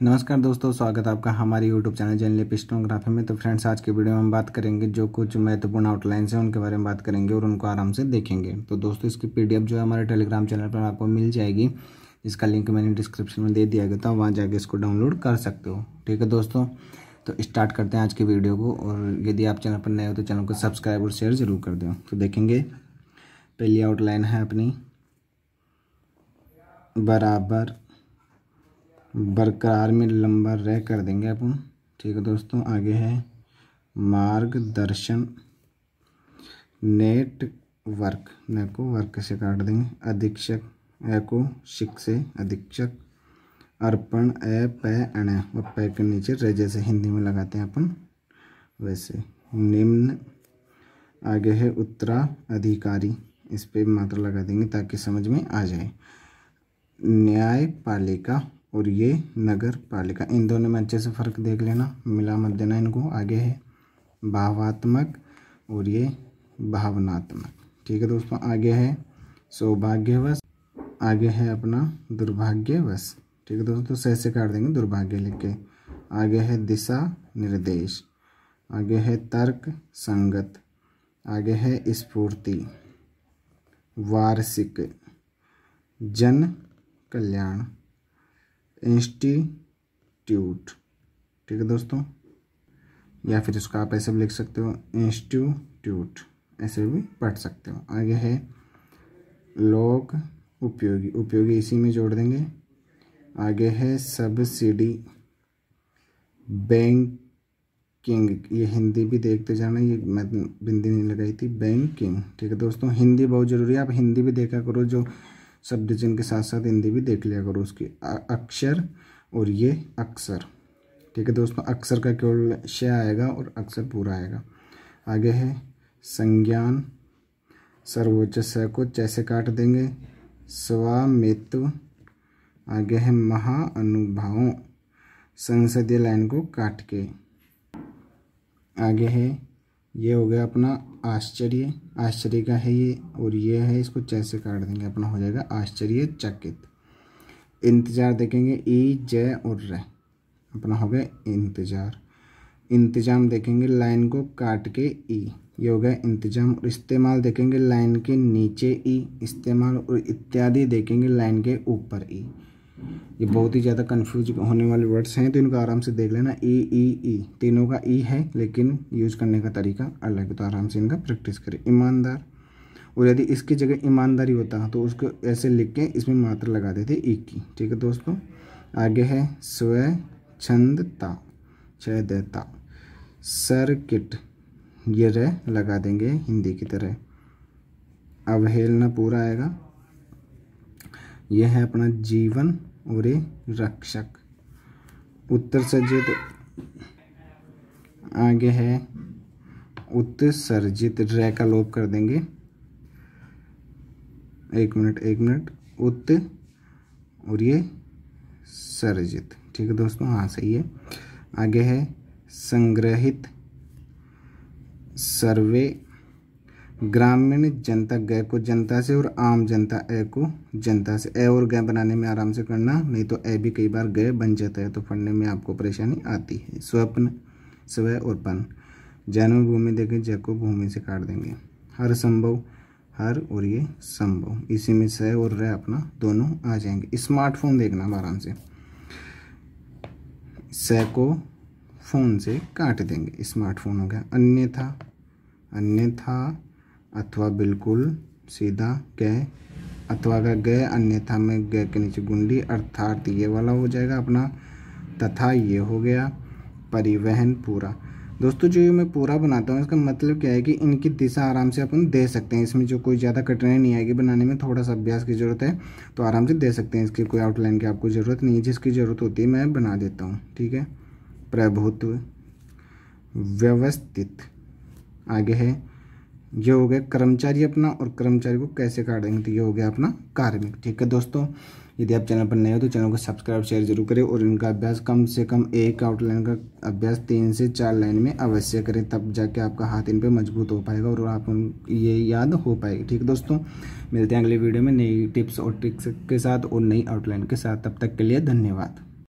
नमस्कार दोस्तों स्वागत है आपका हमारे YouTube चैनल जनल पिस्टोग्राफी में तो फ्रेंड्स आज के वीडियो में हम बात करेंगे जो कुछ महत्वपूर्ण आउटलाइंस हैं उनके बारे में बात करेंगे और उनको आराम से देखेंगे तो दोस्तों इसकी पीडीएफ जो है हमारे टेलीग्राम चैनल पर आपको मिल जाएगी इसका लिंक मैंने डिस्क्रिप्शन में दे दिया गया था वहाँ जाके इसको डाउनलोड कर सकते हो ठीक है दोस्तों तो स्टार्ट करते हैं आज के वीडियो को और यदि आप चैनल पर नए हो तो चैनल को सब्सक्राइब और शेयर ज़रूर कर दें तो देखेंगे पहली आउटलाइन है अपनी बराबर बरकरार में लंबा रह कर देंगे अपन ठीक है दोस्तों आगे है मार्गदर्शन नेट वर्क ने को वर्क से काट देंगे अधीक्षक ए को शिक से अधीक्षक अर्पण ए पै अण और पै के नीचे रे जैसे हिंदी में लगाते हैं अपन वैसे निम्न आगे है उत्तरा अधिकारी इस पर मात्रा लगा देंगे ताकि समझ में आ जाए न्यायपालिका और ये नगर पालिका इन दोनों में अच्छे से फ़र्क देख लेना मिला मत देना इनको आगे है भावात्मक और ये भावनात्मक ठीक है दोस्तों आगे है सौभाग्यवश आगे है अपना दुर्भाग्यवश ठीक है दोस्तों तो सह से काट देंगे दुर्भाग्य लिख के आगे है दिशा निर्देश आगे है तर्क संगत आगे है स्फूर्ति वार्षिक जन कल्याण इंस्टीट्यूट ठीक है दोस्तों या फिर इसको आप ऐसे भी लिख सकते हो इंस्टीट्यूट ऐसे भी पढ़ सकते हो आगे है लोक उपयोगी उपयोगी इसी में जोड़ देंगे आगे है सब्सिडी बैंकिंग ये हिंदी भी देखते जाना ये मैं बिंदी नहीं लगाई थी बैंकिंग ठीक है दोस्तों हिंदी बहुत ज़रूरी है आप हिंदी भी देखा करो जो सब डिजन के साथ साथ हिंदी भी देख लिया करो उसके अक्षर और ये अक्सर ठीक है दोस्तों अक्सर का केवल शय आएगा और अक्सर पूरा आएगा आगे है संज्ञान सर्वोच्च स को जैसे काट देंगे स्वामित्व आगे है महाअनुभावों संसदीय लाइन को काट के आगे है ये हो गया अपना आश्चर्य आश्चर्य का है ये और ये है इसको जैसे काट देंगे अपना हो जाएगा आश्चर्य चकित इंतज़ार देखेंगे ई जय और र अपना हो गया इंतज़ार इंतजाम देखेंगे लाइन को काट के ई ये हो गया इंतजाम और इस्तेमाल देखेंगे लाइन के नीचे ई इस्तेमाल और इत्यादि देखेंगे लाइन के ऊपर ई ये बहुत ही ज़्यादा कन्फ्यूज होने वाले वर्ड्स हैं तो इनको आराम से देख लेना ए ई ई तीनों का ई है लेकिन यूज करने का तरीका अलग है तो आराम से इनका प्रैक्टिस करें ईमानदार और यदि इसकी जगह ईमानदारी होता तो उसको ऐसे लिख के इसमें मात्रा लगा देते ई की ठीक है दोस्तों आगे है स्व छंदता छदता सर्किट ये रे लगा देंगे हिंदी की तरह अवहेलना पूरा आएगा यह है अपना जीवन उरे रक्षक उत्तर सर्जित आगे है उत्सर्जित रे का लोप कर देंगे एक मिनट एक मिनट उत और ये सर्जित ठीक है दोस्तों हाँ सही है आगे है संग्रहित सर्वे ग्रामीण जनता गय को जनता से और आम जनता ए को जनता से ए और गय बनाने में आराम से करना नहीं तो ए भी कई बार गय बन जाता है तो पढ़ने में आपको परेशानी आती है स्वप्न स्व और पन भूमि देखें जय को भूमि से काट देंगे हर संभव हर और ये संभव इसी में स और रह अपना दोनों आ जाएंगे स्मार्टफोन देखना आराम से सह को फ़ोन से काट देंगे स्मार्टफोन हो गया अन्यथा अन्यथा अथवा बिल्कुल सीधा गय अथवा अगर गए अन्यथा में गए के नीचे गुंडी अर्थात ये वाला हो जाएगा अपना तथा ये हो गया परिवहन पूरा दोस्तों जो ये मैं पूरा बनाता हूँ इसका मतलब क्या है कि इनकी दिशा आराम से अपन दे सकते हैं इसमें जो कोई ज़्यादा कठिनाई नहीं आएगी बनाने में थोड़ा सा अभ्यास की ज़रूरत है तो आराम से दे सकते हैं इसकी कोई आउटलाइन की आपको ज़रूरत नहीं है जिसकी ज़रूरत होती है मैं बना देता हूँ ठीक है प्रभुत्व व्यवस्थित आगे है ये हो गया कर्मचारी अपना और कर्मचारी को कैसे काटेंगे तो ये हो गया अपना कार्मिक ठीक है दोस्तों यदि आप चैनल पर नए हो तो चैनल को सब्सक्राइब शेयर जरूर करें और इनका अभ्यास कम से कम एक आउटलाइन का अभ्यास तीन से चार लाइन में अवश्य करें तब जाके आपका हाथ इन पर मजबूत हो पाएगा और आप ये याद हो पाएगी ठीक है दोस्तों मिलते हैं अगले वीडियो में नई टिप्स और ट्रिक्स के साथ और नई आउटलाइन के साथ तब तक के लिए धन्यवाद